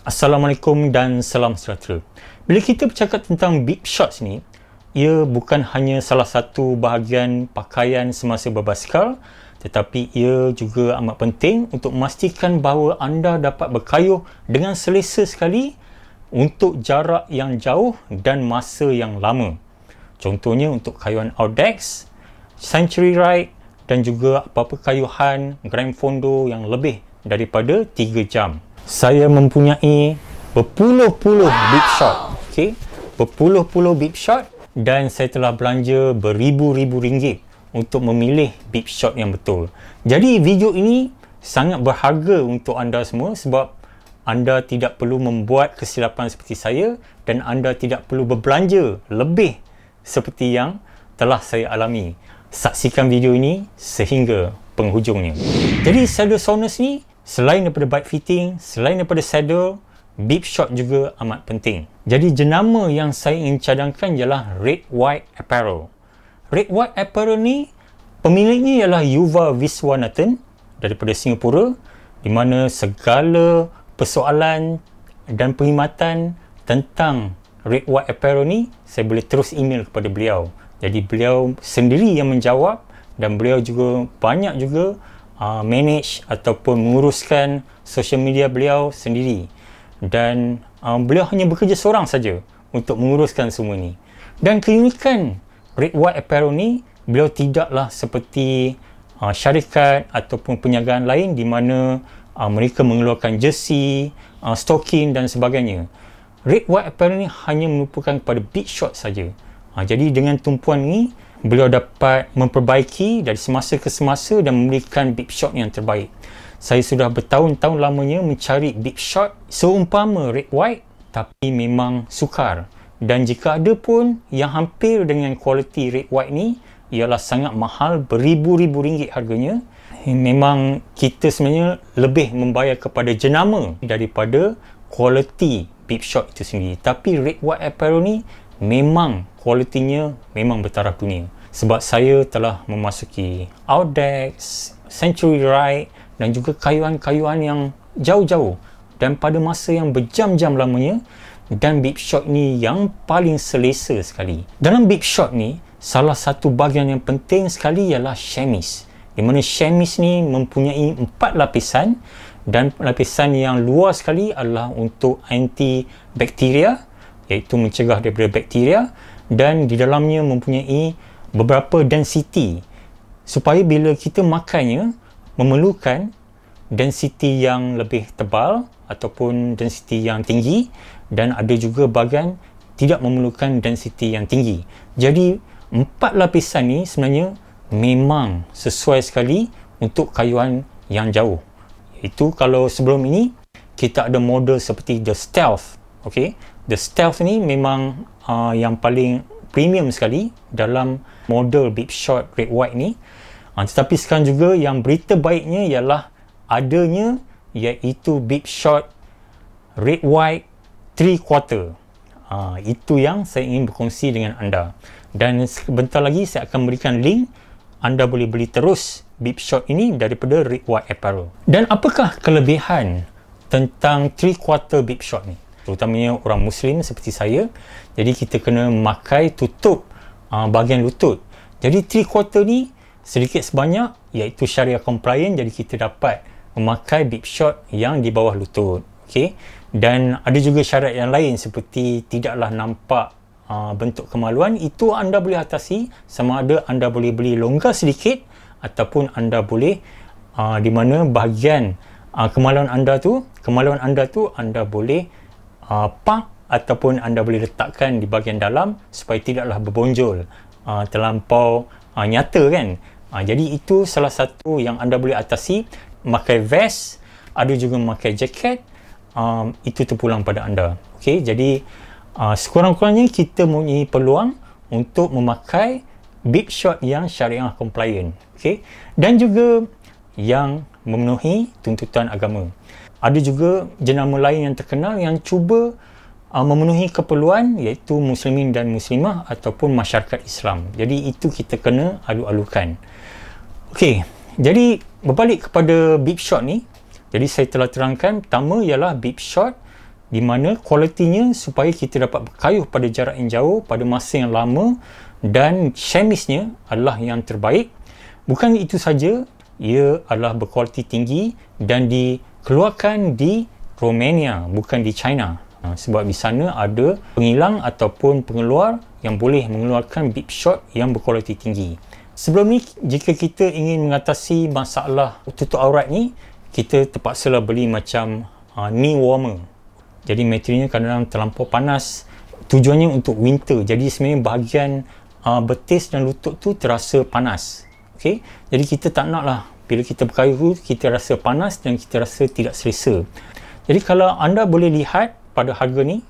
Assalamualaikum dan salam sejahtera. Bila kita bercakap tentang big shots ni, ia bukan hanya salah satu bahagian pakaian semasa berbasikal, tetapi ia juga amat penting untuk memastikan bahawa anda dapat berkayuh dengan selesa sekali untuk jarak yang jauh dan masa yang lama. Contohnya untuk kayuhan Audex, Century Ride dan juga apa-apa kayuhan Grand Fondo yang lebih daripada 3 jam saya mempunyai berpuluh-puluh wow. big shot okay? berpuluh-puluh big shot dan saya telah belanja beribu-ribu ringgit untuk memilih big shot yang betul jadi video ini sangat berharga untuk anda semua sebab anda tidak perlu membuat kesilapan seperti saya dan anda tidak perlu berbelanja lebih seperti yang telah saya alami saksikan video ini sehingga penghujungnya jadi Saldo Sonus ni Selain daripada bike fitting, selain daripada saddle, bib shot juga amat penting. Jadi jenama yang saya ingin cadangkan ialah Red White Apparel. Red White Apparel ni pemiliknya ialah Yuva Viswanathan daripada Singapura di mana segala persoalan dan perkhidmatan tentang Red White Apparel ni saya boleh terus email kepada beliau. Jadi beliau sendiri yang menjawab dan beliau juga banyak juga uh, manage ataupun menguruskan social media beliau sendiri dan uh, beliau hanya bekerja seorang saja untuk menguruskan semua ni dan klinikan Red White Apparel ni beliau tidaklah seperti uh, syarikat ataupun penyagaan lain di mana uh, mereka mengeluarkan jersey, uh, stocking dan sebagainya. Red White Apparel ni hanya merupakan kepada big shot saja. Uh, jadi dengan tumpuan ni beliau dapat memperbaiki dari semasa ke semasa dan memberikan big shot yang terbaik. Saya sudah bertahun-tahun lamanya mencari big shot seumpama red white tapi memang sukar. Dan jika ada pun yang hampir dengan kualiti red white ni ialah sangat mahal beribu-ribu ringgit harganya. Memang kita sebenarnya lebih membayar kepada jenama daripada kualiti big shot itu sendiri. Tapi red white apparel ni memang kualitinya memang bertaraf dunia sebab saya telah memasuki Outdex, Century Ride dan juga kayuan-kayuan yang jauh-jauh dan pada masa yang berjam-jam lamanya dan Big Shot ni yang paling selesa sekali. Dalam Big Shot ni, salah satu bahagian yang penting sekali ialah chemise di mana chemise ni mempunyai empat lapisan dan lapisan yang luar sekali adalah untuk antibakteria, iaitu mencegah daripada bakteria dan di dalamnya mempunyai beberapa density supaya bila kita makannya memerlukan density yang lebih tebal ataupun density yang tinggi dan ada juga bahagian tidak memerlukan density yang tinggi. Jadi empat lapisan ni sebenarnya memang sesuai sekali untuk kayuan yang jauh. Itu kalau sebelum ini kita ada model seperti the stealth okay the stealth ni memang uh, yang paling premium sekali dalam model big shot red white ni uh, tetapi sekarang juga yang berita baiknya ialah adanya iaitu big shot red white 3 quarter uh, itu yang saya ingin berkongsi dengan anda dan sebentar lagi saya akan berikan link anda boleh beli terus Bip Shot ini daripada Red White Apparel. Dan apakah kelebihan tentang 3 quarter Bip Shot ni? terutamanya orang muslim seperti saya jadi kita kena memakai tutup uh, bahagian lutut jadi 3 quarter ni sedikit sebanyak iaitu syariah compliant jadi kita dapat memakai bib short yang di bawah lutut okay? dan ada juga syarat yang lain seperti tidaklah nampak uh, bentuk kemaluan itu anda boleh atasi sama ada anda boleh beli longgar sedikit ataupun anda boleh uh, di mana bahagian uh, kemaluan anda tu kemaluan anda tu anda boleh uh, pah ataupun anda boleh letakkan di bahagian dalam supaya tidaklah berbonjol uh, terlampau uh, nyata kan uh, jadi itu salah satu yang anda boleh atasi memakai vest ada juga memakai jaket um, itu terpulang pada anda okay, jadi uh, sekurang-kurangnya kita mempunyai peluang untuk memakai big shot yang syariah compliant okay? dan juga yang memenuhi tuntutan agama ada juga jenama lain yang terkenal yang cuba uh, memenuhi keperluan iaitu muslimin dan muslimah ataupun masyarakat Islam. Jadi itu kita kena alu-alukan. Okey, jadi berbalik kepada Big Shot ni, jadi saya telah terangkan pertama ialah Big Shot di mana kualitinya supaya kita dapat berkayuh pada jarak yang jauh pada masa yang lama dan chemisnya adalah yang terbaik. Bukan itu saja, ia adalah berkualiti tinggi dan di keluarkan di Romania bukan di China ha, sebab di sana ada pengilang ataupun pengeluar yang boleh mengeluarkan beep shot yang berkualiti tinggi sebelum ni jika kita ingin mengatasi masalah tutup aurat ni kita terpaksalah beli macam uh, knee warmer jadi materialnya kadang-kadang terlampau panas tujuannya untuk winter jadi sebenarnya bahagian uh, betis dan lutut tu terasa panas okay? jadi kita tak nak lah bila kita berkayuh kita rasa panas dan kita rasa tidak selesa jadi kalau anda boleh lihat pada harga ni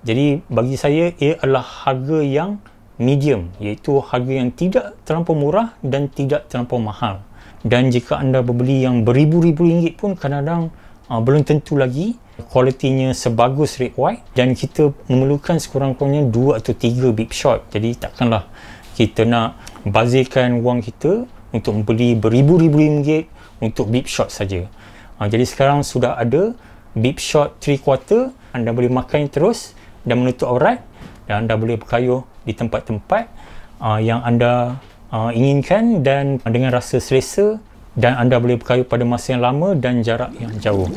jadi bagi saya ia adalah harga yang medium iaitu harga yang tidak terlalu murah dan tidak terlalu mahal dan jika anda berbeli yang beribu-ribu ringgit pun kadang-kadang uh, belum tentu lagi kualitinya sebagus red white dan kita memerlukan sekurang-kurangnya 2 atau 3 big shot jadi takkanlah kita nak bazirkan wang kita untuk beli beribu-ribu ringgit untuk beep shot saja. Ha, jadi sekarang sudah ada beep shot 3 quarter anda boleh makan terus dan menutup aurat dan anda boleh berkayuh di tempat-tempat uh, yang anda uh, inginkan dan dengan rasa selesa dan anda boleh berkayuh pada masa yang lama dan jarak yang jauh.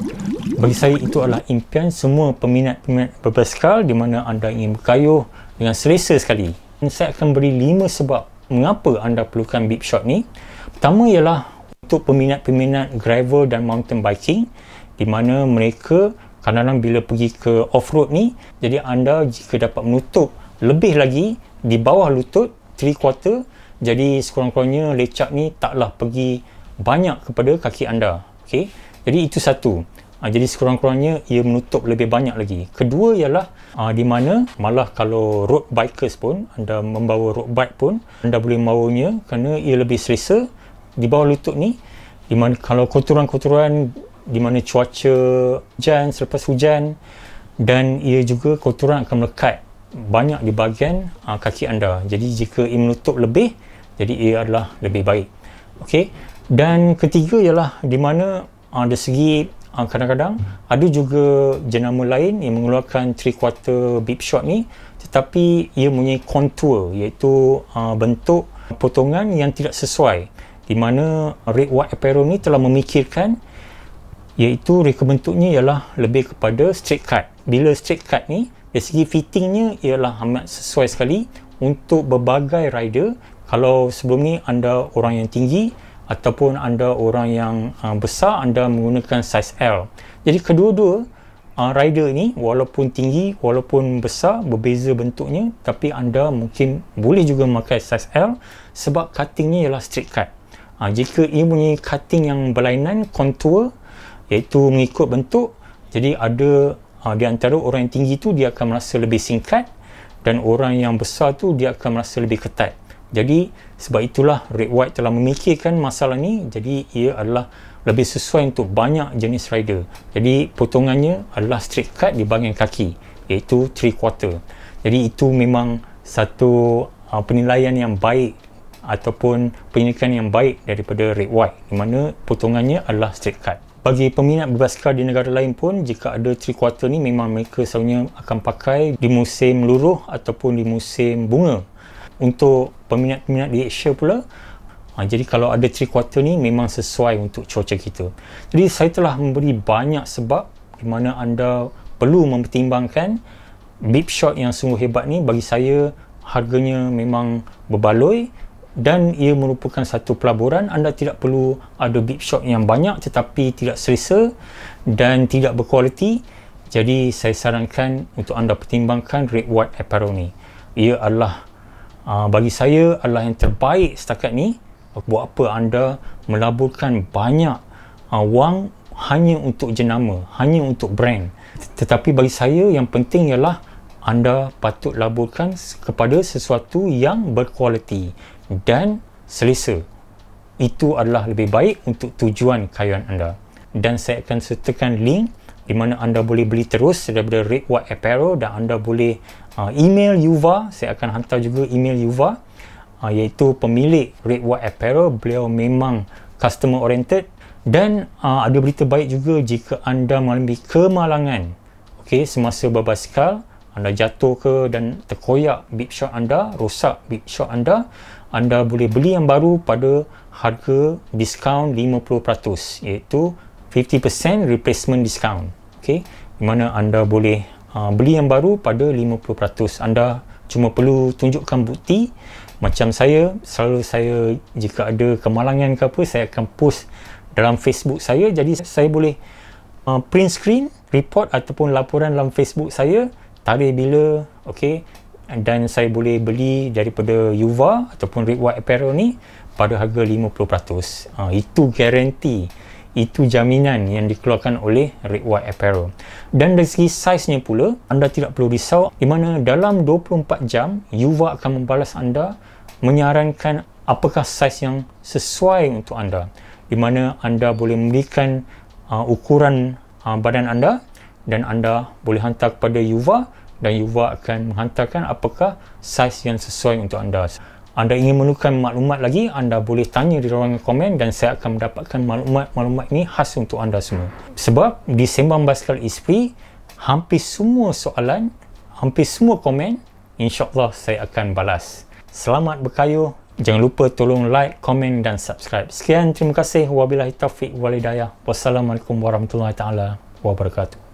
Bagi saya itu adalah impian semua peminat-peminat berbasikal di mana anda ingin berkayuh dengan selesa sekali. Dan saya akan beri 5 sebab mengapa anda perlukan bib shot ni pertama ialah untuk peminat-peminat gravel dan mountain biking di mana mereka kadang-kadang bila pergi ke off-road ni jadi anda jika dapat menutup lebih lagi di bawah lutut 3 quarter jadi sekurang-kurangnya lecak ni taklah pergi banyak kepada kaki anda okay? jadi itu satu Ha, jadi sekurang-kurangnya ia menutup lebih banyak lagi. Kedua ialah ha, di mana malah kalau road bikers pun anda membawa road bike pun anda boleh membawanya kerana ia lebih selesa di bawah lutut ni di mana kalau kotoran-kotoran di mana cuaca hujan selepas hujan dan ia juga kotoran akan melekat banyak di bahagian ha, kaki anda. Jadi jika ia menutup lebih jadi ia adalah lebih baik. Okey. Dan ketiga ialah di mana ada segi uh, kadang-kadang ada juga jenama lain yang mengeluarkan 3 quarter beep shot ni tetapi ia mempunyai contour iaitu uh, bentuk potongan yang tidak sesuai di mana Red White Apparel ni telah memikirkan iaitu reka bentuknya ialah lebih kepada straight cut bila straight cut ni dari segi fittingnya ialah amat sesuai sekali untuk berbagai rider kalau sebelum ni anda orang yang tinggi ataupun anda orang yang uh, besar anda menggunakan saiz L. Jadi kedua-dua uh, rider ini walaupun tinggi, walaupun besar berbeza bentuknya tapi anda mungkin boleh juga memakai saiz L sebab cuttingnya ialah straight cut. Uh, jika ia punya cutting yang berlainan contour iaitu mengikut bentuk jadi ada uh, di antara orang yang tinggi tu dia akan merasa lebih singkat dan orang yang besar tu dia akan merasa lebih ketat. Jadi sebab itulah Red White telah memikirkan masalah ni jadi ia adalah lebih sesuai untuk banyak jenis rider. Jadi potongannya adalah straight cut di bahagian kaki iaitu 3 quarter. Jadi itu memang satu uh, penilaian yang baik ataupun penyelidikan yang baik daripada Red White di mana potongannya adalah straight cut. Bagi peminat berbaskar di negara lain pun, jika ada 3 quarter ni memang mereka selalunya akan pakai di musim luruh ataupun di musim bunga untuk peminat-peminat di Asia pula ha, jadi kalau ada 3 quarter ni memang sesuai untuk cuaca kita jadi saya telah memberi banyak sebab di mana anda perlu mempertimbangkan beep shot yang sungguh hebat ni bagi saya harganya memang berbaloi dan ia merupakan satu pelaburan anda tidak perlu ada beep shot yang banyak tetapi tidak selesa dan tidak berkualiti jadi saya sarankan untuk anda pertimbangkan Red White Apparel ni ia adalah Ah, bagi saya adalah yang terbaik setakat ni buat apa anda melaburkan banyak uh, wang hanya untuk jenama hanya untuk brand tetapi bagi saya yang penting ialah anda patut laburkan kepada sesuatu yang berkualiti dan selesa itu adalah lebih baik untuk tujuan kayuan anda dan saya akan sertakan link di mana anda boleh beli terus daripada Red White Apparel dan anda boleh uh, email Yuva saya akan hantar juga email Yuva uh, iaitu pemilik Red White Apparel beliau memang customer oriented dan uh, ada berita baik juga jika anda mengalami kemalangan okay, semasa berbasikal anda jatuh ke dan terkoyak bib shot anda rosak bib shot anda anda boleh beli yang baru pada harga diskaun 50% iaitu 50% replacement discount okay, di mana anda boleh Ha, beli yang baru pada 50% anda cuma perlu tunjukkan bukti macam saya selalu saya jika ada kemalangan ke apa saya akan post dalam Facebook saya jadi saya boleh uh, print screen report ataupun laporan dalam Facebook saya tarikh bila okey dan saya boleh beli daripada Yuva ataupun Red White Apparel ni pada harga 50%. Uh, ha, itu garanti itu jaminan yang dikeluarkan oleh Red White Apparel dan dari segi saiznya pula anda tidak perlu risau di mana dalam 24 jam Yuva akan membalas anda menyarankan apakah saiz yang sesuai untuk anda di mana anda boleh memberikan uh, ukuran uh, badan anda dan anda boleh hantar kepada Yuva dan Yuva akan menghantarkan apakah saiz yang sesuai untuk anda. Anda ingin menukar maklumat lagi, anda boleh tanya di ruangan komen dan saya akan mendapatkan maklumat-maklumat ini khas untuk anda semua. Sebab di Sembang Basikal ISP, hampir semua soalan, hampir semua komen, insyaAllah saya akan balas. Selamat berkayu. Jangan lupa tolong like, komen dan subscribe. Sekian, terima kasih. Wabillahi taufiq walidayah. Wassalamualaikum warahmatullahi taala wabarakatuh.